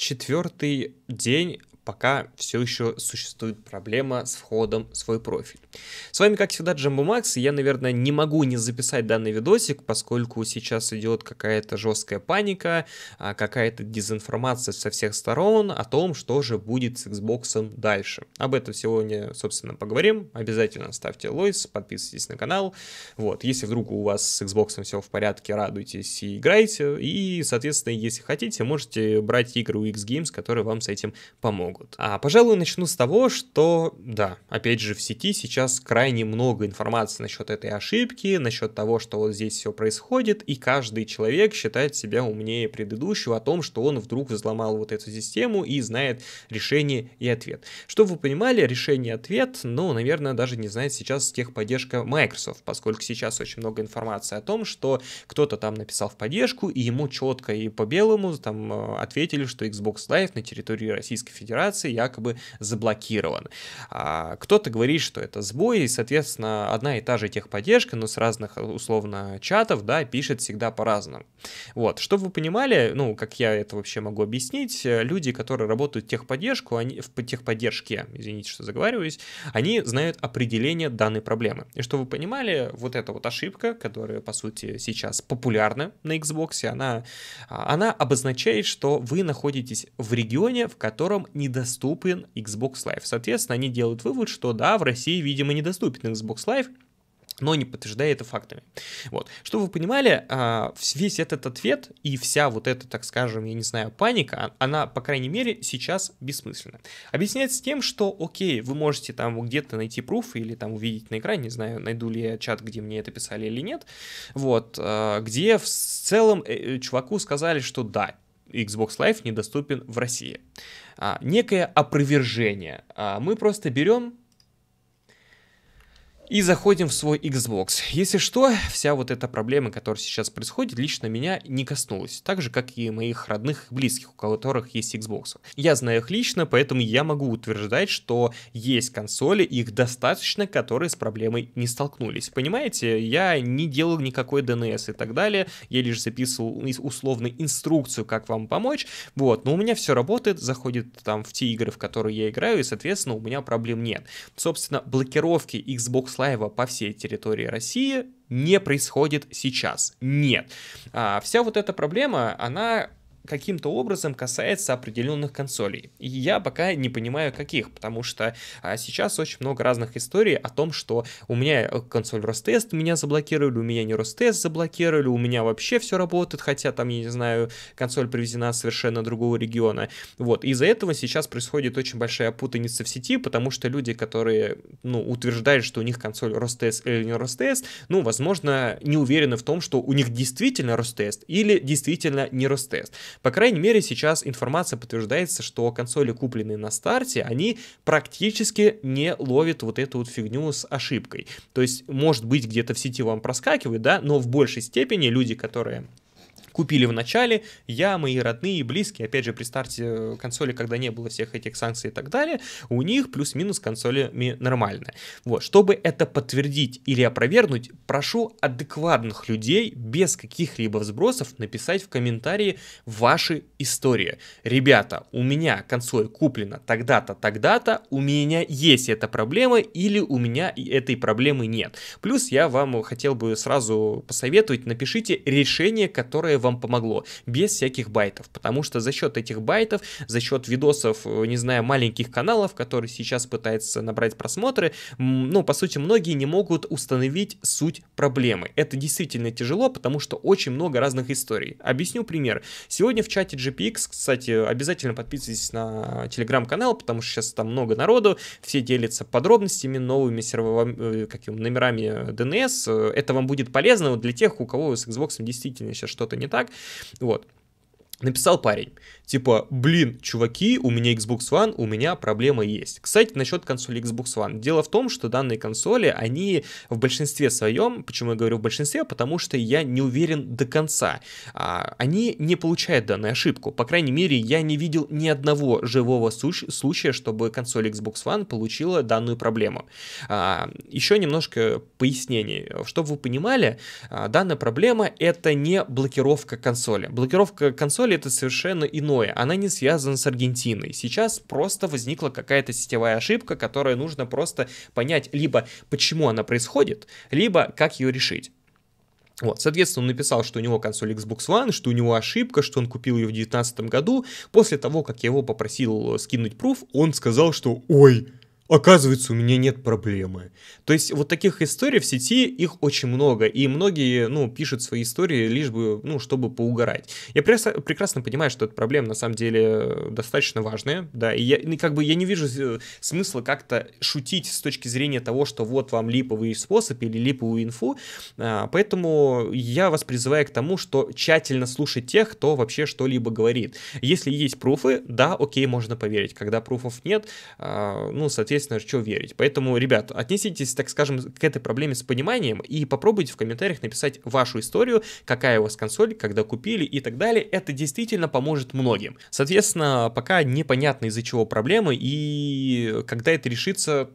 четвертый день пока все еще существует проблема с входом в свой профиль. С вами, как всегда, Джамбо Макс, и я, наверное, не могу не записать данный видосик, поскольку сейчас идет какая-то жесткая паника, а, какая-то дезинформация со всех сторон о том, что же будет с Xbox дальше. Об этом сегодня, собственно, поговорим. Обязательно ставьте лойс, подписывайтесь на канал. Вот, если вдруг у вас с Xbox все в порядке, радуйтесь и играйте. И, соответственно, если хотите, можете брать игры у X Games, которые вам с этим помогут могут. А, пожалуй, начну с того, что, да, опять же, в сети сейчас крайне много информации насчет этой ошибки, насчет того, что вот здесь все происходит, и каждый человек считает себя умнее предыдущего о том, что он вдруг взломал вот эту систему и знает решение и ответ. Чтобы вы понимали, решение и ответ, ну, наверное, даже не знает сейчас техподдержка Microsoft, поскольку сейчас очень много информации о том, что кто-то там написал в поддержку, и ему четко и по белому там э, ответили, что Xbox Live на территории Российской Федерации операции якобы заблокирован. А кто-то говорит, что это сбой, и, соответственно, одна и та же техподдержка, но с разных, условно, чатов, да, пишет всегда по-разному. Вот, чтобы вы понимали, ну, как я это вообще могу объяснить, люди, которые работают в техподдержку, они, в техподдержке, извините, что заговариваюсь, они знают определение данной проблемы. И чтобы вы понимали, вот эта вот ошибка, которая, по сути, сейчас популярна на Xbox, она, а, она обозначает, что вы находитесь в регионе, в котором не недоступен Xbox Live. Соответственно, они делают вывод, что да, в России, видимо, недоступен Xbox Live, но не подтверждая это фактами. Вот. Чтобы вы понимали, а, весь этот ответ и вся вот эта, так скажем, я не знаю, паника, а, она, по крайней мере, сейчас бессмысленна. Объясняется тем, что, окей, вы можете там где-то найти пруф или там увидеть на экране, не знаю, найду ли я чат, где мне это писали или нет, вот, а, где в целом э, э, чуваку сказали, что да, Xbox Live недоступен в России. А, некое опровержение. А мы просто берем и заходим в свой Xbox. Если что, вся вот эта проблема, которая сейчас происходит, лично меня не коснулась, так же, как и моих родных и близких, у которых есть Xbox. Я знаю их лично, поэтому я могу утверждать, что есть консоли, их достаточно, которые с проблемой не столкнулись. Понимаете, я не делал никакой DNS и так далее, я лишь записывал условно инструкцию, как вам помочь, вот, но у меня все работает, заходит там в те игры, в которые я играю, и, соответственно, у меня проблем нет. Собственно, блокировки Xbox Буслаева по всей территории России не происходит сейчас. Нет. А, вся вот эта проблема, она каким-то образом касается определенных консолей. И я пока не понимаю каких, потому что а, сейчас очень много разных историй о том, что у меня э, консоль Ростест, меня заблокировали, у меня не Ростест заблокировали, у меня вообще все работает, хотя там, я не знаю, консоль привезена совершенно другого региона. Вот, из-за этого сейчас происходит очень большая путаница в сети, потому что люди, которые, ну, утверждают, что у них консоль Ростест или не Ростест, ну, возможно, не уверены в том, что у них действительно Ростест или действительно не Ростест. По крайней мере, сейчас информация подтверждается, что консоли, купленные на старте, они практически не ловят вот эту вот фигню с ошибкой. То есть, может быть, где-то в сети вам проскакивает, да, но в большей степени люди, которые купили в начале, я, мои родные и близкие, опять же, при старте э, консоли, когда не было всех этих санкций и так далее, у них плюс-минус консолями нормально. Вот, чтобы это подтвердить или опровергнуть, прошу адекватных людей без каких-либо сбросов написать в комментарии ваши истории. Ребята, у меня консоль куплена тогда-то, тогда-то, у меня есть эта проблема или у меня этой проблемы нет. Плюс я вам э, хотел бы сразу посоветовать, напишите решение, которое вам помогло, без всяких байтов, потому что за счет этих байтов, за счет видосов, э, не знаю, маленьких каналов, которые сейчас пытаются набрать просмотры, ну, по сути, многие не могут установить суть проблемы. Это действительно тяжело, потому что очень много разных историй. Объясню пример. Сегодня в чате GPX, кстати, обязательно подписывайтесь на телеграм-канал, потому что сейчас там много народу, все делятся подробностями, новыми серверами, э, каким, номерами DNS. Э, это вам будет полезно для тех, у кого с Xbox действительно сейчас что-то не так. Вот. Написал парень. Типа, блин, чуваки, у меня Xbox One, у меня проблема есть. Кстати, насчет консоли Xbox One. Дело в том, что данные консоли, они в большинстве своем, почему я говорю в большинстве, потому что я не уверен до конца. А, они не получают данную ошибку. По крайней мере, я не видел ни одного живого случая, чтобы консоль Xbox One получила данную проблему. А, еще немножко пояснений. Чтобы вы понимали, а, данная проблема это не блокировка консоли. Блокировка консоли это совершенно иное второе, она не связана с Аргентиной. Сейчас просто возникла какая-то сетевая ошибка, которая нужно просто понять либо почему она происходит, либо как ее решить. Вот, соответственно, он написал, что у него консоль Xbox One, что у него ошибка, что он купил ее в 2019 году. После того, как я его попросил скинуть пруф, он сказал, что «Ой, оказывается, у меня нет проблемы. То есть вот таких историй в сети, их очень много, и многие, ну, пишут свои истории лишь бы, ну, чтобы поугарать. Я прекрасно понимаю, что эта проблема на самом деле достаточно важная, да, и я, ну, как бы я не вижу э, смысла как-то шутить с точки зрения того, что вот вам липовый способ или липовую инфу, а, поэтому я вас призываю к тому, что тщательно слушать тех, кто вообще что-либо говорит. Если есть пруфы, да, окей, можно поверить, когда пруфов нет, а, ну, соответственно, неизвестно, что верить. Поэтому, ребят, отнеситесь, так скажем, к этой проблеме с пониманием и попробуйте в комментариях написать вашу историю, какая у вас консоль, когда купили и так далее. Это действительно поможет многим. Соответственно, пока непонятно из-за чего проблемы и когда это решится,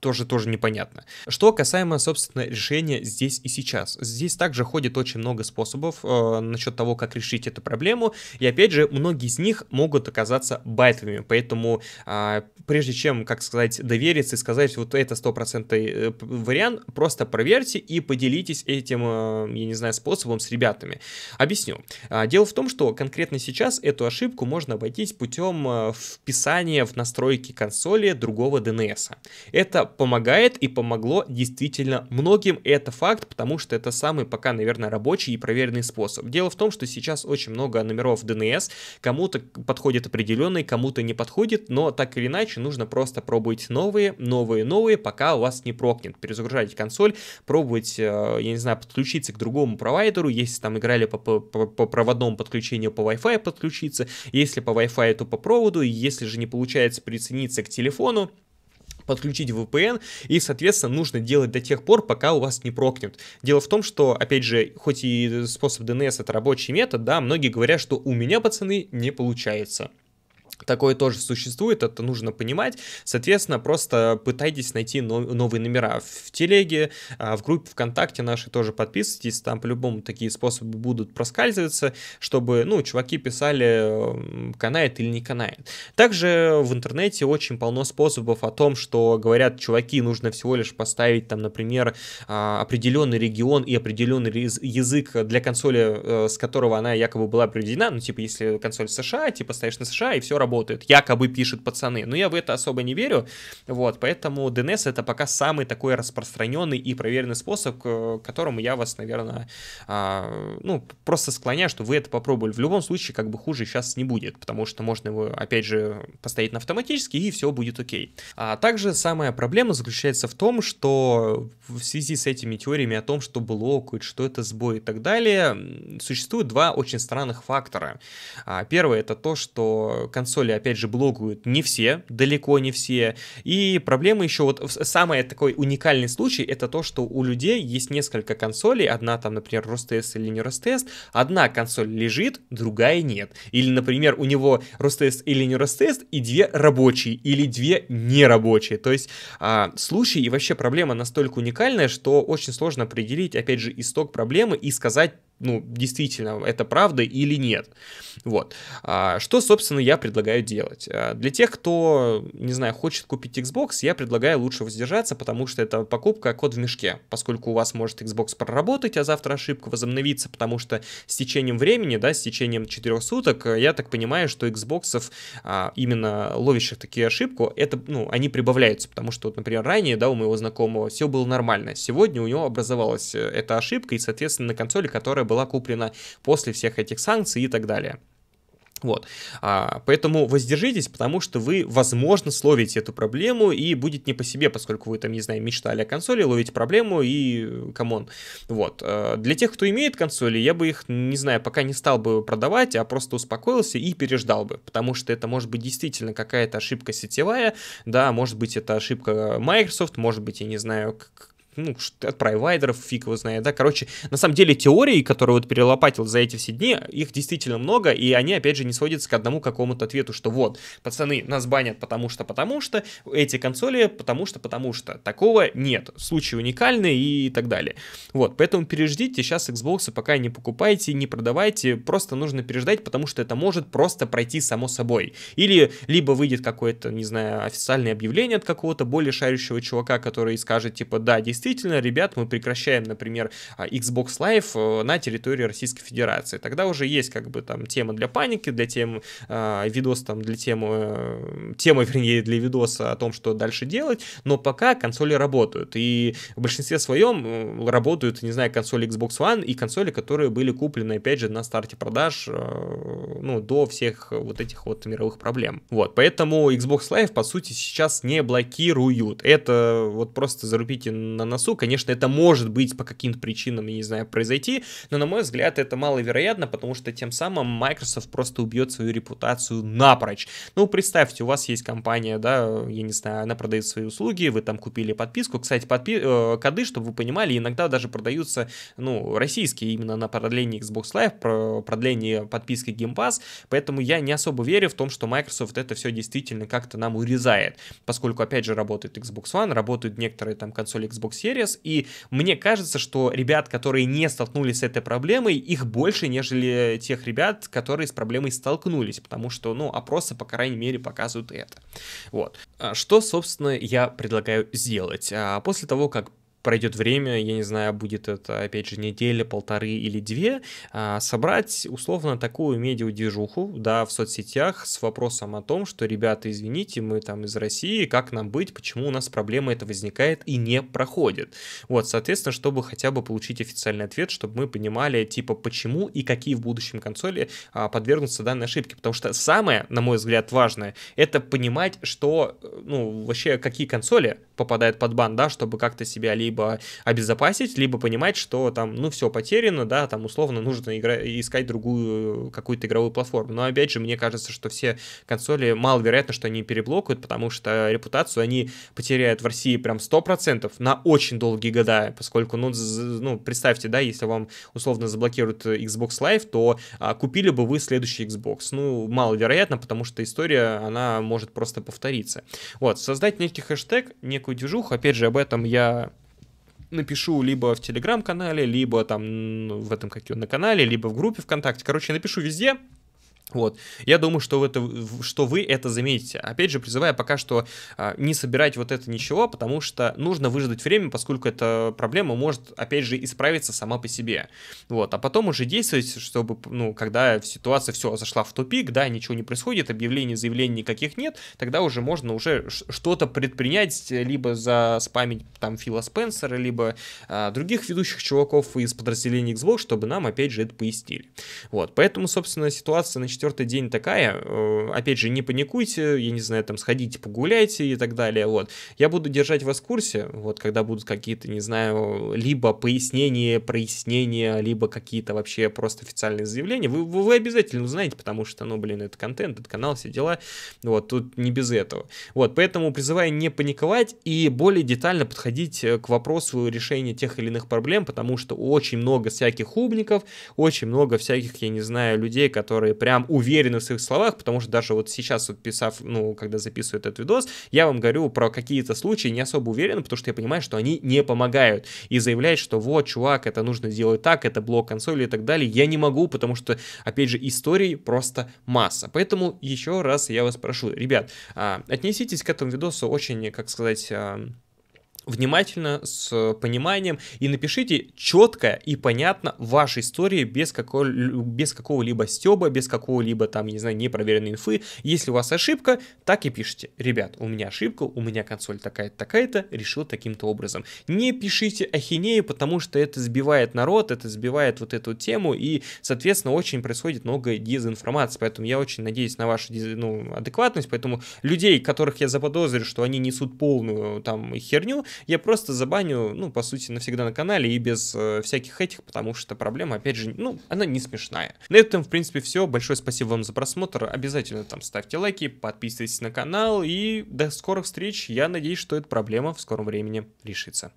тоже, тоже непонятно. Что касаемо, собственно, решения здесь и сейчас. Здесь также ходит очень много способов э, насчет того, как решить эту проблему, и опять же, многие из них могут оказаться байтовыми, поэтому э, прежде чем, как сказать, довериться и сказать, вот это стопроцентный э, вариант, просто проверьте и поделитесь этим, э, я не знаю, способом с ребятами. Объясню. А, дело в том, что конкретно сейчас эту ошибку можно обойтись путем э, вписания в настройки консоли другого DNS. Это помогает и помогло действительно многим. Это факт, потому что это самый пока, наверное, рабочий и проверенный способ. Дело в том, что сейчас очень много номеров DNS. Кому-то подходит определенный, кому-то не подходит, но так или иначе нужно просто пробовать новые, новые, новые, пока у вас не прокнет. Перезагружать консоль, пробовать, э, я не знаю, подключиться к другому провайдеру, если там играли по, по, по проводному подключению по Wi-Fi подключиться, если по Wi-Fi, то по проводу, если же не получается прицениться к телефону, подключить VPN, и, соответственно, нужно делать до тех пор, пока у вас не прокнет. Дело в том, что, опять же, хоть и способ DNS это рабочий метод, да, многие говорят, что у меня, пацаны, не получается. Такое тоже существует, это нужно понимать. Соответственно, просто пытайтесь найти новые номера в телеге, а, в группе ВКонтакте нашей тоже подписывайтесь, там по-любому такие способы будут проскальзываться, чтобы, ну, чуваки писали, канает или не канает. Также в интернете очень полно способов о том, что говорят, чуваки, нужно всего лишь поставить там, например, а, определенный регион и определенный язык для консоли, э, с которого она якобы была приведена, ну, типа, если консоль США, типа, ставишь на США, и все работает работают, якобы пишут пацаны. Но я в это особо не верю, вот, поэтому DNS это пока самый такой распространенный и проверенный способ, э, к которому я вас, наверное, а, ну, просто склоняю, что вы это попробовали. В любом случае, как бы хуже сейчас не будет, потому что можно его, опять же, поставить на автоматически, и все будет окей. А также самая проблема заключается в том, что в связи с этими теориями о том, что блокают, что это сбой и так далее, существует два очень странных фактора. А, Первое это то, что консоль консоли, опять же, блогуют не все, далеко не все. И проблема еще, вот самый такой уникальный случай, это то, что у людей есть несколько консолей, одна там, например, Ростест или не Ростест, одна консоль лежит, другая нет. Или, например, у него Ростест или не Ростест, и две рабочие, или две нерабочие. То есть а, случай и вообще проблема настолько уникальная, что очень сложно определить, опять же, исток проблемы и сказать ну, действительно это правда или нет. Вот. А, что, собственно, я предлагаю делать? А, для тех, кто, не знаю, хочет купить Xbox, я предлагаю лучше воздержаться, потому что это покупка код в мешке, поскольку у вас может Xbox проработать, а завтра ошибка возобновится, потому что с течением времени, да, с течением 4 суток, э, я так понимаю, что Xbox, э, именно ловящих такие ошибку, это, ну, они прибавляются, потому что, вот, например, ранее, да, у моего знакомого все было нормально, сегодня у него образовалась э, эта ошибка, и, соответственно, на консоли, которая была куплена после всех этих санкций и так далее. Вот. А, поэтому воздержитесь, потому что вы, возможно, словите эту проблему и будет не по себе, поскольку вы там, не знаю, мечтали о консоли, ловите проблему и камон. Вот. А, для тех, кто имеет консоли, я бы их, не знаю, пока не стал бы продавать, а просто успокоился и переждал бы, потому что это может быть действительно какая-то ошибка сетевая, да, может быть это ошибка Microsoft, может быть, я не знаю, ну, от провайдеров, фиг его знает, да, короче, на самом деле теории, которые вот перелопатил за эти все дни, их действительно много, и они, опять же, не сводятся к одному какому-то ответу, что вот, пацаны, нас банят потому что, потому что, эти консоли потому что, потому что, такого нет, случаи уникальны и так далее, вот, поэтому переждите, сейчас Xbox пока не покупайте, не продавайте, просто нужно переждать, потому что это может просто пройти само собой, или либо выйдет какое-то, не знаю, официальное объявление от какого-то более шарящего чувака, который скажет, типа, да, действительно, действительно, ребят, мы прекращаем, например, а, Xbox Live э, на территории Российской Федерации. Тогда уже есть как бы там тема для паники, для тем, а, видос там для темы, э, тема, вернее, для видоса о том, что дальше делать, но пока консоли работают. И в большинстве своем работают, не знаю, консоли Xbox One и консоли, которые были куплены, опять же, на старте продаж, э, ну, до всех вот этих вот мировых проблем. Вот, поэтому Xbox Live, по сути, сейчас не блокируют. Это вот просто зарубите на носу. Конечно, это может быть по каким-то причинам, я не знаю, произойти, но, на мой взгляд, это маловероятно, потому что тем самым Microsoft просто убьет свою репутацию напрочь. Ну, представьте, у вас есть компания, да, я не знаю, она продает свои услуги, вы там купили подписку. Кстати, подпи- э, коды, чтобы вы понимали, иногда даже продаются, ну, российские именно на продление Xbox Live, про продление подписки Game Pass, поэтому я не особо верю в том, что Microsoft это все действительно как-то нам урезает, поскольку, опять же, работает Xbox One, работают некоторые там консоли Xbox Series, и мне кажется, что ребят, которые не столкнулись с этой проблемой, их больше, нежели тех ребят, которые с проблемой столкнулись, потому что, ну, опросы, по крайней мере, показывают это. Вот. А что, собственно, я предлагаю сделать? А, после того, как пройдет время, я не знаю, будет это, опять же, неделя, полторы или две, а, собрать условно такую медиа медиадвижуху, да, в соцсетях с вопросом о том, что, ребята, извините, мы там из России, как нам быть, почему у нас проблема это возникает и не проходит. Вот, соответственно, чтобы хотя бы получить официальный ответ, чтобы мы понимали, типа, почему и какие в будущем консоли а, подвергнутся данной ошибке, потому что самое, на мой взгляд, важное, это понимать, что, э, ну, вообще, какие консоли попадают под бан, да, чтобы как-то себя либо либо обезопасить, либо понимать, что там, ну, все потеряно, да, там, условно, нужно игра... искать другую э, какую-то игровую платформу. Но, опять же, мне кажется, что все консоли, маловероятно, что они переблокают, потому что репутацию они потеряют в России прям 100% на очень долгие года, поскольку, ну, ну представьте, да, если вам, условно, заблокируют э, Xbox Live, то а, купили бы вы следующий Xbox. Ну, маловероятно, потому что история, она может просто повториться. Вот, создать некий хэштег, некую движуху, опять же, об этом я напишу либо в телеграм-канале, либо там в этом как на канале, либо в группе ВКонтакте. Короче, напишу везде, вот. Я думаю, что, это, что вы это заметите. Опять же, призываю пока что э, не собирать вот это ничего, потому что нужно выждать время, поскольку эта проблема может, опять же, исправиться сама по себе. Вот. А потом уже действовать, чтобы, ну, когда ситуация все зашла в тупик, да, ничего не происходит, объявлений, заявлений никаких нет, тогда уже можно уже что-то предпринять, либо за спамить там Фила Спенсера, либо э, других ведущих чуваков из подразделений Xbox, чтобы нам, опять же, это пояснили. Вот. Поэтому, собственно, ситуация, значит, четвертый день такая. Э, опять же, не паникуйте, я не знаю, там, сходите, погуляйте и так далее, вот. Я буду держать вас в курсе, вот, когда будут какие-то, не знаю, либо пояснения, прояснения, либо какие-то вообще просто официальные заявления. Вы, вы, вы обязательно узнаете, потому что, ну, блин, это контент, это канал, все дела. Вот, тут не без этого. Вот, поэтому призываю не паниковать и более детально подходить э, к вопросу решения тех или иных проблем, потому что очень много всяких умников, очень много всяких, я не знаю, людей, которые прям уверены в своих словах, потому что даже вот сейчас, вот писав, ну, когда записываю этот видос, я вам говорю про какие-то случаи не особо уверен, потому что я понимаю, что они не помогают. И заявлять, что вот, чувак, это нужно сделать так, это блок консоли и так далее, я не могу, потому что, опять же, историй просто масса. Поэтому еще раз я вас прошу, ребят, а, отнеситесь к этому видосу очень, как сказать, а, внимательно, с пониманием и напишите четко и понятно ваши истории без, какого, без какого-либо стеба, без какого-либо там, не знаю, непроверенной инфы. Если у вас ошибка, так и пишите. Ребят, у меня ошибка, у меня консоль такая-то, такая-то, решил таким-то образом. Не пишите ахинеи, потому что это сбивает народ, это сбивает вот эту тему и, соответственно, очень происходит много дезинформации. Поэтому я очень надеюсь на вашу ну, адекватность, поэтому людей, которых я заподозрю, что они несут полную там херню, я просто забаню, ну, по сути, навсегда на канале и без э, всяких этих, потому что проблема, опять же, ну, она не смешная. На этом, в принципе, все. Большое спасибо вам за просмотр. Обязательно там ставьте лайки, подписывайтесь на канал и до скорых встреч. Я надеюсь, что эта проблема в скором времени решится.